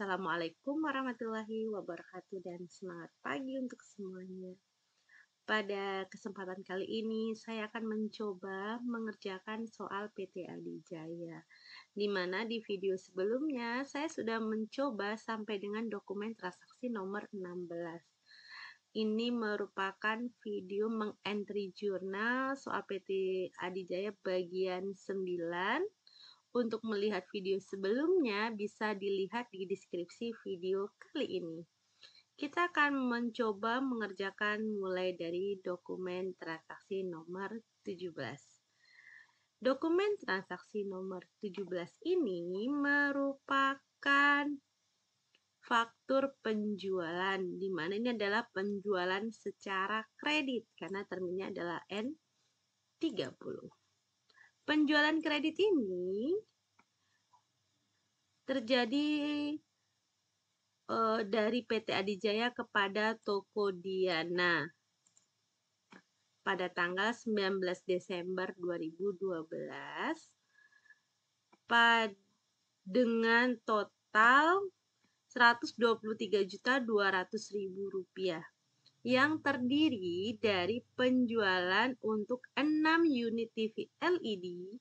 Assalamualaikum warahmatullahi wabarakatuh dan semangat pagi untuk semuanya. Pada kesempatan kali ini saya akan mencoba mengerjakan soal PT Adi Jaya. Di di video sebelumnya saya sudah mencoba sampai dengan dokumen transaksi nomor 16. Ini merupakan video mengentry jurnal soal PT Adi Jaya bagian 9 untuk melihat video sebelumnya bisa dilihat di deskripsi video kali ini. Kita akan mencoba mengerjakan mulai dari dokumen transaksi nomor 17. Dokumen transaksi nomor 17 ini merupakan faktur penjualan di mana ini adalah penjualan secara kredit karena terminnya adalah N30. Penjualan kredit ini terjadi uh, dari PT Adijaya kepada Toko Diana pada tanggal 19 Desember 2012 pad dengan total 123.200.000 rupiah yang terdiri dari penjualan untuk 6 unit TV LED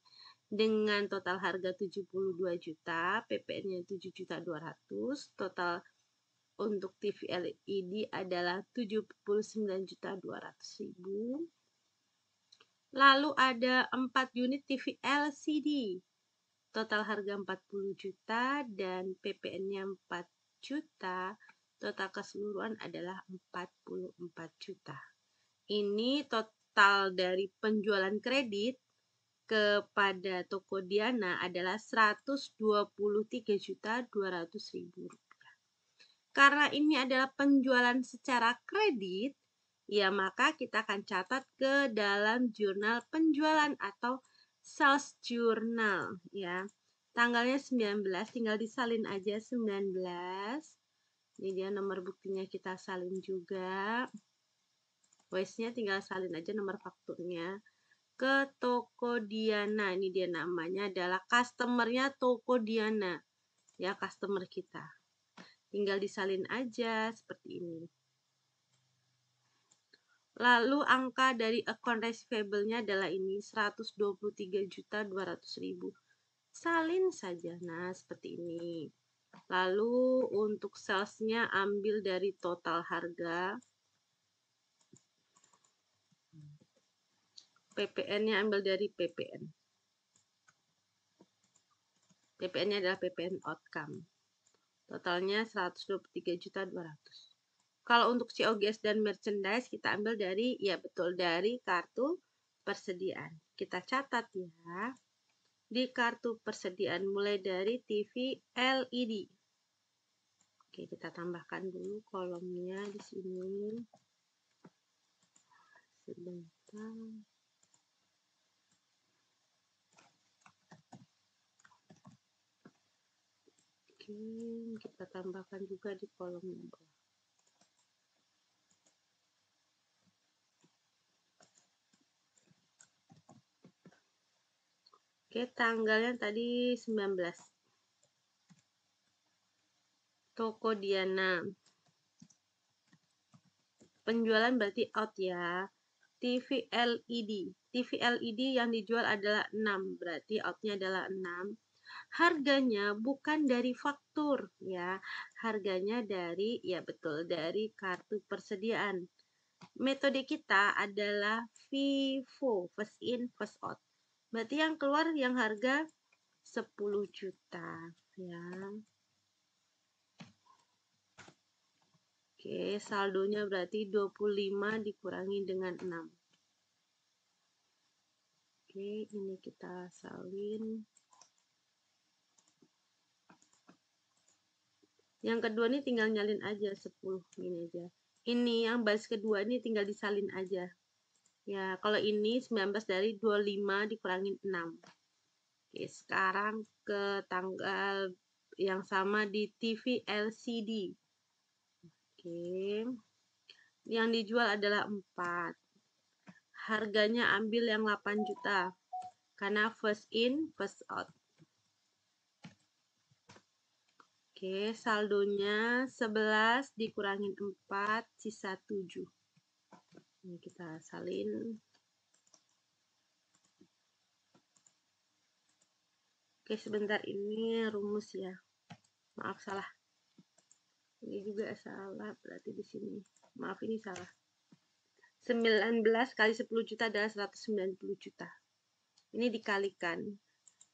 dengan total harga 72 juta, PPN-nya 7 juta 200, total untuk TV LED adalah 79 juta 200 ribu. Lalu ada 4 unit TV LCD, total harga 40 juta dan PPN-nya 4 juta total keseluruhan adalah 44 juta. Ini total dari penjualan kredit kepada toko Diana adalah ribu rupiah. Karena ini adalah penjualan secara kredit, ya maka kita akan catat ke dalam jurnal penjualan atau sales journal ya. Tanggalnya 19, tinggal disalin aja 19 ini dia nomor buktinya kita salin juga waste-nya tinggal salin aja nomor fakturnya ke toko Diana ini dia namanya adalah customernya toko Diana ya customer kita tinggal disalin aja seperti ini lalu angka dari account receivable-nya adalah ini 123.200.000 salin saja nah seperti ini Lalu untuk salesnya ambil dari total harga. PPN-nya ambil dari PPN. PPN-nya adalah PPN outcome. Totalnya 123.200. Kalau untuk COGS dan merchandise kita ambil dari ya betul dari kartu persediaan. Kita catat ya di kartu persediaan mulai dari TV LED. Oke, kita tambahkan dulu kolomnya di sini. Sebentar. Oke, kita tambahkan juga di kolom bawah. Oke, tanggalnya tadi 19. Toko Diana. Penjualan berarti out ya. TV LED. TV LED yang dijual adalah 6, berarti outnya adalah 6. Harganya bukan dari faktur ya. Harganya dari ya betul dari kartu persediaan. Metode kita adalah FIFO, first in first out Berarti yang keluar yang harga 10 juta ya. Oke, saldonya berarti 25 dikurangi dengan 6. Oke, ini kita salin. Yang kedua ini tinggal nyalin aja 10 ini aja. Ini yang baris kedua ini tinggal disalin aja. Ya, kalau ini 19 dari 25 dikurangin 6. Oke, sekarang ke tanggal yang sama di TV LCD. Oke. Yang dijual adalah 4. Harganya ambil yang 8 juta. Karena first in, first out. Oke, saldonya 11 dikurangin 4, sisa 7 ini kita salin oke sebentar ini rumus ya maaf salah ini juga salah berarti di sini maaf ini salah 19 kali 10 juta adalah 190 juta ini dikalikan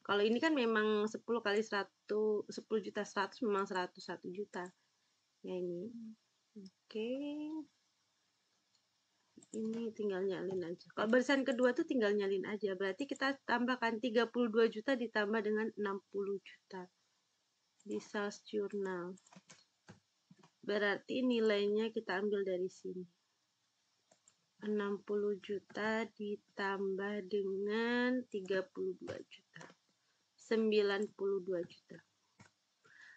kalau ini kan memang 10 kali 100 10 juta 100 memang 101 juta ya ini oke okay ini tinggal nyalin aja kalau barisan kedua tuh tinggal nyalin aja berarti kita tambahkan 32 juta ditambah dengan 60 juta di sales journal berarti nilainya kita ambil dari sini 60 juta ditambah dengan 32 juta 92 juta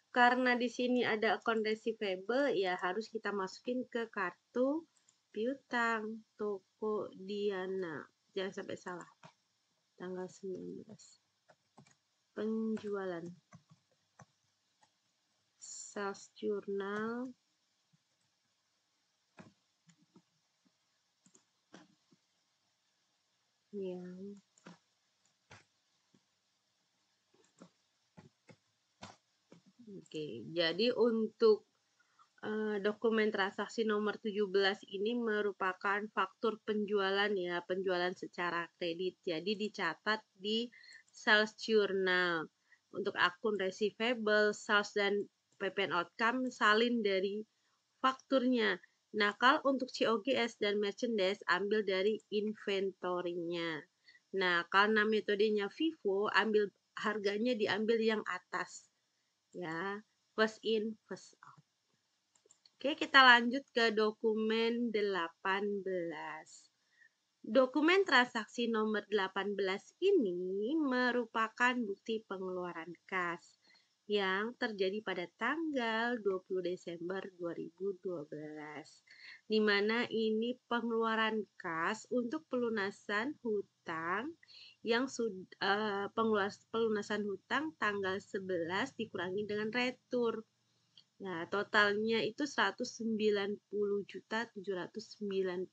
karena di sini ada account receivable ya harus kita masukin ke kartu piutang toko Diana jangan sampai salah tanggal 19 penjualan sales journal yang Oke, jadi untuk Eh, dokumen transaksi nomor 17 ini merupakan faktur penjualan ya, penjualan secara kredit. Jadi dicatat di sales journal. Untuk akun receivable, sales dan PPN outcome salin dari fakturnya. Nah, kalau untuk COGS dan merchandise ambil dari inventory Nah, karena metodenya FIFO, ambil harganya diambil yang atas. Ya, first in, first Oke, kita lanjut ke dokumen 18. Dokumen transaksi nomor 18 ini merupakan bukti pengeluaran kas yang terjadi pada tanggal 20 Desember 2012. Di mana ini pengeluaran kas untuk pelunasan hutang yang sudah eh, pengeluaran pelunasan hutang tanggal 11 dikurangi dengan retur Nah, totalnya itu 190 juta 795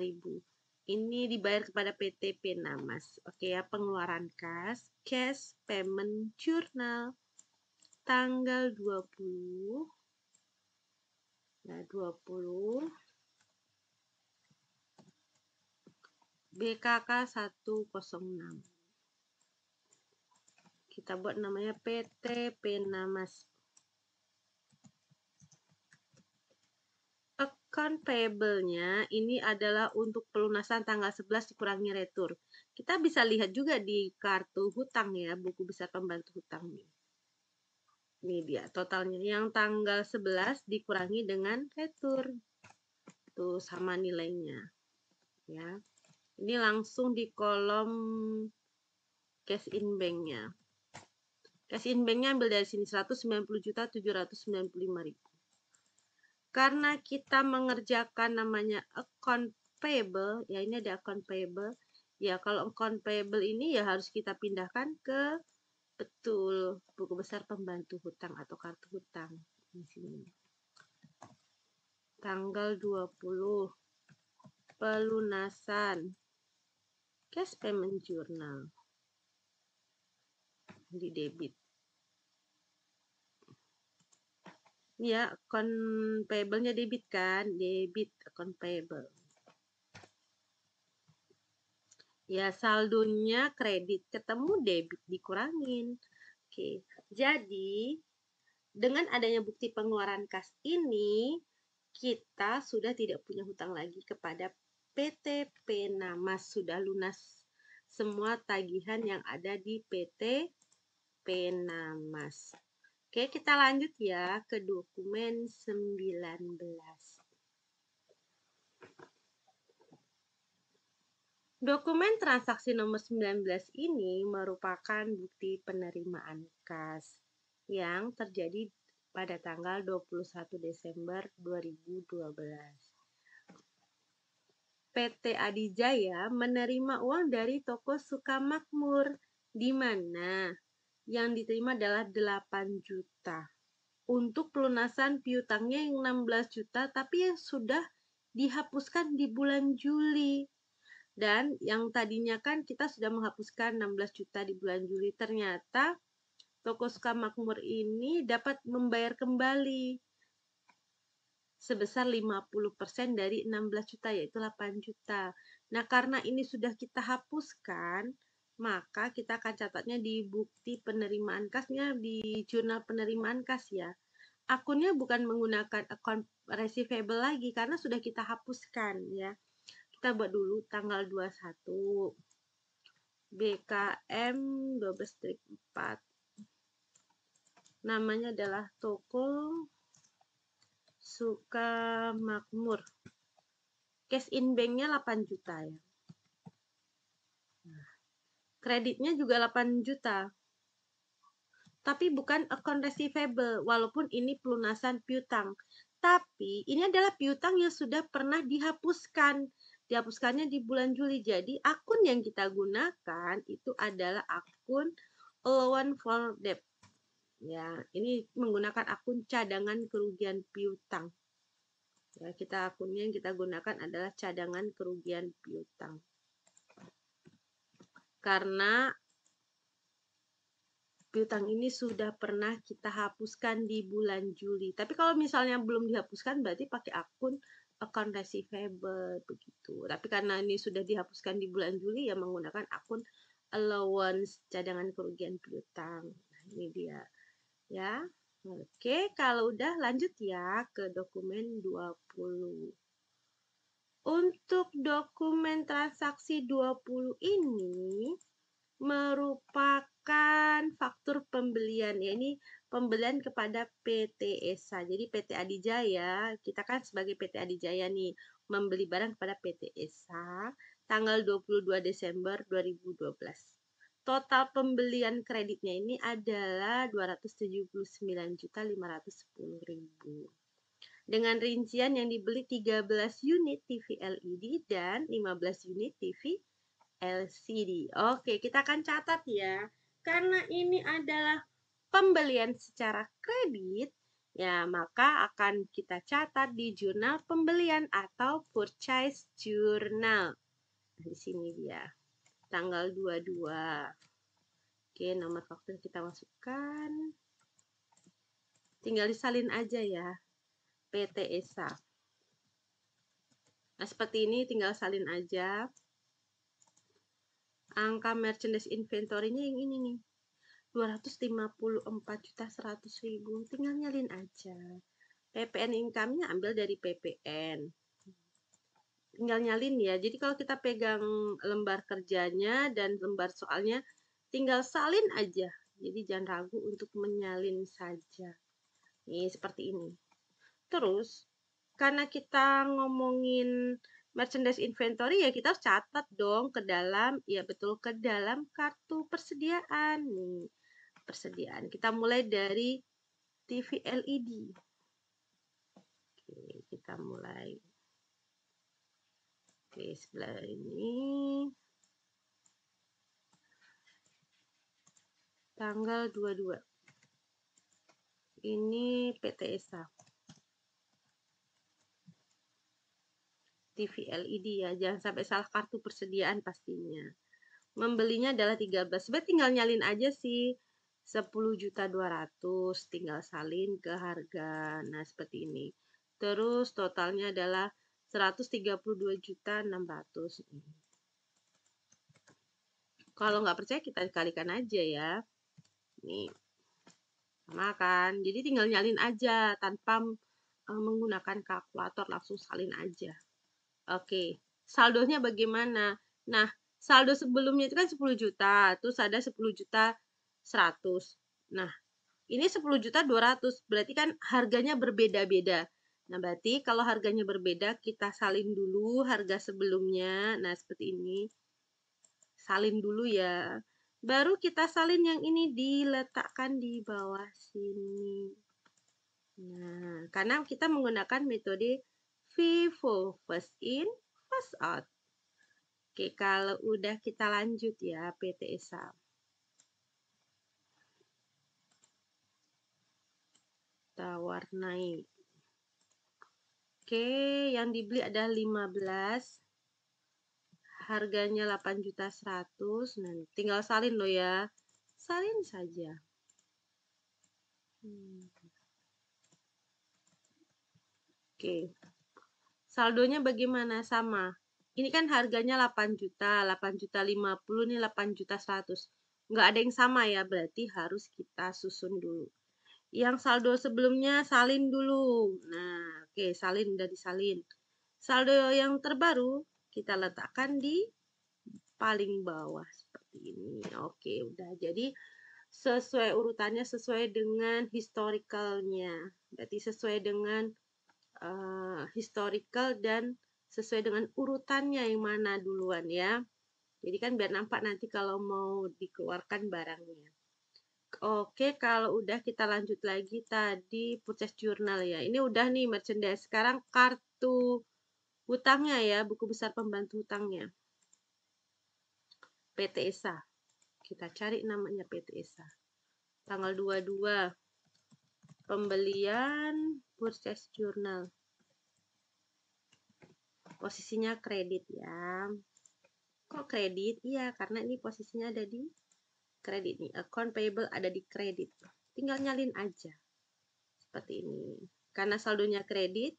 ribu. Ini dibayar kepada PT Penamas. Oke ya, pengeluaran kas, cash payment journal tanggal 20 Nah, 20 BKK 106 kita buat namanya PT Penamas dilakukan payable-nya ini adalah untuk pelunasan tanggal 11 dikurangi retur. Kita bisa lihat juga di kartu hutang ya, buku besar pembantu hutang nih. Ini dia totalnya yang tanggal 11 dikurangi dengan retur. Tuh sama nilainya. Ya. Ini langsung di kolom cash in bank-nya. Cash in bank-nya ambil dari sini 190.795.000 karena kita mengerjakan namanya account payable, ya ini ada account payable. Ya, kalau account payable ini ya harus kita pindahkan ke betul buku besar pembantu hutang atau kartu hutang di sini. Tanggal 20 pelunasan cash payment journal di debit. ya account payable-nya debit kan debit account payable ya saldonya kredit ketemu debit dikurangin oke jadi dengan adanya bukti pengeluaran kas ini kita sudah tidak punya hutang lagi kepada PT Penamas sudah lunas semua tagihan yang ada di PT Penamas Oke, kita lanjut ya ke dokumen 19. Dokumen transaksi nomor 19 ini merupakan bukti penerimaan kas yang terjadi pada tanggal 21 Desember 2012. PT Adijaya menerima uang dari toko Sukamakmur di mana yang diterima adalah 8 juta. Untuk pelunasan piutangnya yang 16 juta tapi yang sudah dihapuskan di bulan Juli. Dan yang tadinya kan kita sudah menghapuskan 16 juta di bulan Juli. Ternyata Toko Suka Makmur ini dapat membayar kembali sebesar 50% dari 16 juta yaitu 8 juta. Nah, karena ini sudah kita hapuskan, maka kita akan catatnya di bukti penerimaan kasnya di jurnal penerimaan kas ya. Akunnya bukan menggunakan account receivable lagi karena sudah kita hapuskan ya. Kita buat dulu tanggal 21 BKM 12-4 namanya adalah toko Suka Makmur. Cash in banknya 8 juta ya kreditnya juga 8 juta. Tapi bukan account receivable, walaupun ini pelunasan piutang. Tapi ini adalah piutang yang sudah pernah dihapuskan. Dihapuskannya di bulan Juli. Jadi akun yang kita gunakan itu adalah akun loan for debt. Ya, ini menggunakan akun cadangan kerugian piutang. Ya, kita akunnya yang kita gunakan adalah cadangan kerugian piutang karena piutang ini sudah pernah kita hapuskan di bulan Juli. Tapi kalau misalnya belum dihapuskan berarti pakai akun account receivable begitu. Tapi karena ini sudah dihapuskan di bulan Juli ya menggunakan akun allowance cadangan kerugian piutang. Nah, ini dia. Ya. Oke, kalau udah lanjut ya ke dokumen 20. Untuk dokumen transaksi 20 ini merupakan faktur pembelian ya ini pembelian kepada PT Esa. Jadi PT Adijaya, kita kan sebagai PT Adijaya nih membeli barang kepada PT Esa tanggal 22 Desember 2012. Total pembelian kreditnya ini adalah 279.510.000 dengan rincian yang dibeli 13 unit TV LED dan 15 unit TV LCD. Oke, kita akan catat ya. Karena ini adalah pembelian secara kredit, ya maka akan kita catat di jurnal pembelian atau purchase journal. Nah, di sini dia, tanggal 22. Oke, nomor faktur kita masukkan. Tinggal disalin aja ya. PT ESA. Nah, seperti ini tinggal salin aja. Angka merchandise inventory-nya yang ini nih. 254.100.000. Tinggal nyalin aja. PPN income-nya ambil dari PPN. Tinggal nyalin ya. Jadi kalau kita pegang lembar kerjanya dan lembar soalnya, tinggal salin aja. Jadi jangan ragu untuk menyalin saja. Nih, seperti ini. Terus karena kita ngomongin merchandise inventory ya kita harus catat dong ke dalam ya betul ke dalam kartu persediaan nih. Persediaan. Kita mulai dari TV LED. Oke, kita mulai. Oke, sebelah ini. Tanggal 22. Ini PT TV LED ya. Jangan sampai salah kartu persediaan pastinya. Membelinya adalah 13. Sebenarnya tinggal nyalin aja sih 10 juta 200 tinggal salin ke harga. Nah, seperti ini. Terus totalnya adalah 132 juta 600. Kalau nggak percaya kita kalikan aja ya. Nih. Sama kan? Jadi tinggal nyalin aja tanpa eh, menggunakan kalkulator langsung salin aja. Oke, saldonya bagaimana? Nah, saldo sebelumnya itu kan 10 juta, terus ada 10 juta 100. Nah, ini 10 juta 200, berarti kan harganya berbeda-beda. Nah, berarti kalau harganya berbeda, kita salin dulu harga sebelumnya. Nah, seperti ini. Salin dulu ya. Baru kita salin yang ini diletakkan di bawah sini. Nah, karena kita menggunakan metode vivo first in first out Oke kalau udah kita lanjut ya PT ESAM kita warnai Oke, yang dibeli ada 15 harganya 8 juta 100 nah, tinggal salin lo ya salin saja hmm. oke okay. Saldonya bagaimana? Sama. Ini kan harganya 8 juta, 8 juta 50, ini 8 juta 100. Nggak ada yang sama ya, berarti harus kita susun dulu. Yang saldo sebelumnya salin dulu. Nah, oke, okay, salin udah disalin. Saldo yang terbaru kita letakkan di paling bawah seperti ini. Oke, okay, udah. Jadi sesuai urutannya sesuai dengan historicalnya. Berarti sesuai dengan uh, historical dan sesuai dengan urutannya yang mana duluan ya. Jadi kan biar nampak nanti kalau mau dikeluarkan barangnya. Oke, kalau udah kita lanjut lagi tadi purchase jurnal ya. Ini udah nih merchandise. Sekarang kartu hutangnya ya, buku besar pembantu hutangnya. PT ESA. Kita cari namanya PT ESA. Tanggal 22 pembelian purchase journal posisinya kredit ya kok kredit iya karena ini posisinya ada di kredit nih account payable ada di kredit tinggal nyalin aja seperti ini karena saldonya kredit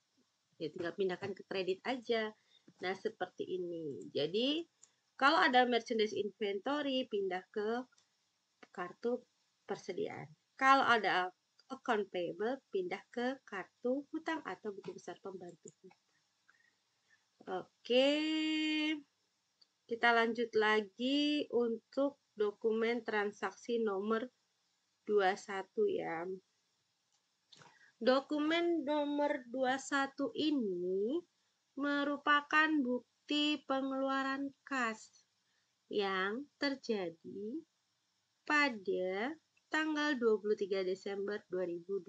ya tinggal pindahkan ke kredit aja nah seperti ini jadi kalau ada merchandise inventory pindah ke kartu persediaan kalau ada account payable pindah ke kartu hutang atau buku besar pembantu hutang. Oke, kita lanjut lagi untuk dokumen transaksi nomor 21 ya. Dokumen nomor 21 ini merupakan bukti pengeluaran kas yang terjadi pada tanggal 23 Desember 2012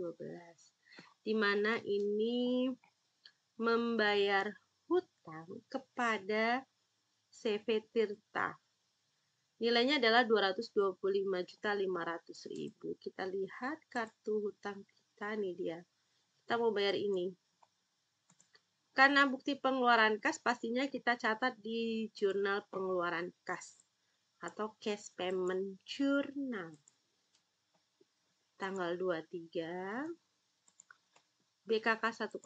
di mana ini membayar hutang kepada CV Tirta. Nilainya adalah 225.500.000. Kita lihat kartu hutang kita nih dia. Kita mau bayar ini. Karena bukti pengeluaran kas pastinya kita catat di jurnal pengeluaran kas atau cash payment journal tanggal 23 BKK 107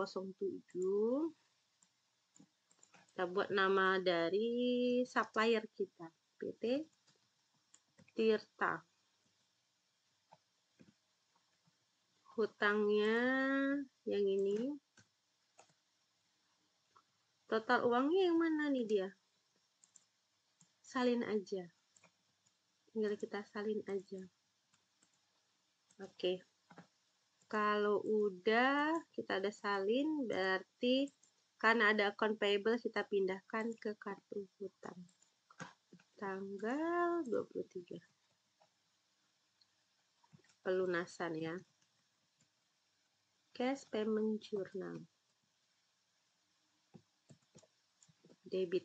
kita buat nama dari supplier kita PT Tirta hutangnya yang ini total uangnya yang mana nih dia salin aja tinggal kita salin aja Oke. Kalau udah kita ada salin berarti kan ada account payable kita pindahkan ke kartu hutang. Tanggal 23. Pelunasan ya. Cash payment journal. Debit.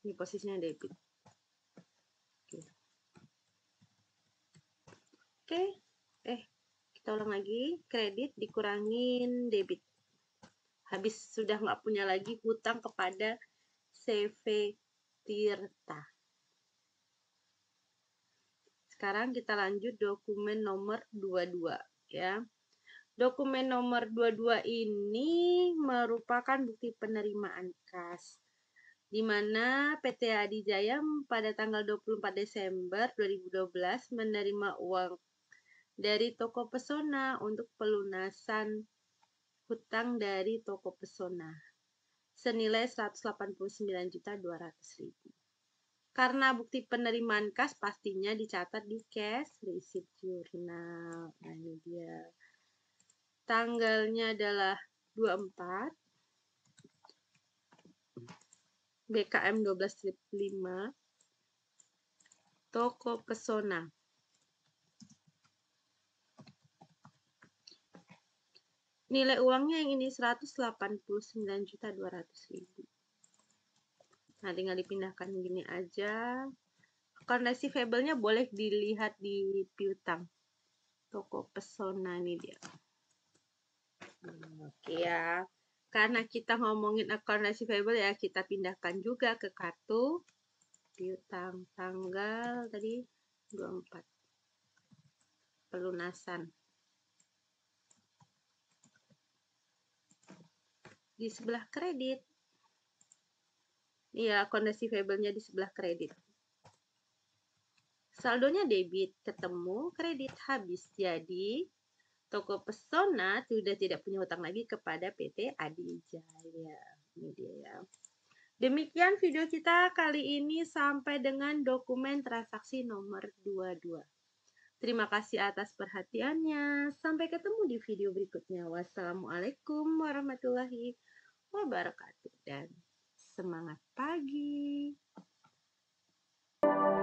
Ini posisinya debit. Oke, eh kita ulang lagi. Kredit dikurangin debit. Habis sudah nggak punya lagi hutang kepada CV Tirta. Sekarang kita lanjut dokumen nomor 22 ya. Dokumen nomor 22 ini merupakan bukti penerimaan kas di mana PT Adi Jaya pada tanggal 24 Desember 2012 menerima uang dari toko pesona untuk pelunasan hutang dari toko pesona senilai 189.200.000. Karena bukti penerimaan kas pastinya dicatat di cash receipt jurnal. Nah, ini dia. Tanggalnya adalah 24 BKM 12 5 Toko Pesona. Nilai uangnya yang ini juta 189.200.000. Nah, tinggal dipindahkan gini aja. Account receivable-nya boleh dilihat di piutang. Toko pesona ini dia. Hmm, Oke okay ya. Karena kita ngomongin account receivable ya, kita pindahkan juga ke kartu piutang tanggal tadi 24 pelunasan. di sebelah kredit. Iya, kondisi receivable-nya di sebelah kredit. Saldonya debit, ketemu kredit habis. Jadi, toko pesona sudah tidak punya hutang lagi kepada PT Adi Jaya. Ini dia ya. Demikian video kita kali ini sampai dengan dokumen transaksi nomor 22. Terima kasih atas perhatiannya. Sampai ketemu di video berikutnya. Wassalamualaikum warahmatullahi wabarakatuh wabarakatuh dan semangat pagi. thank you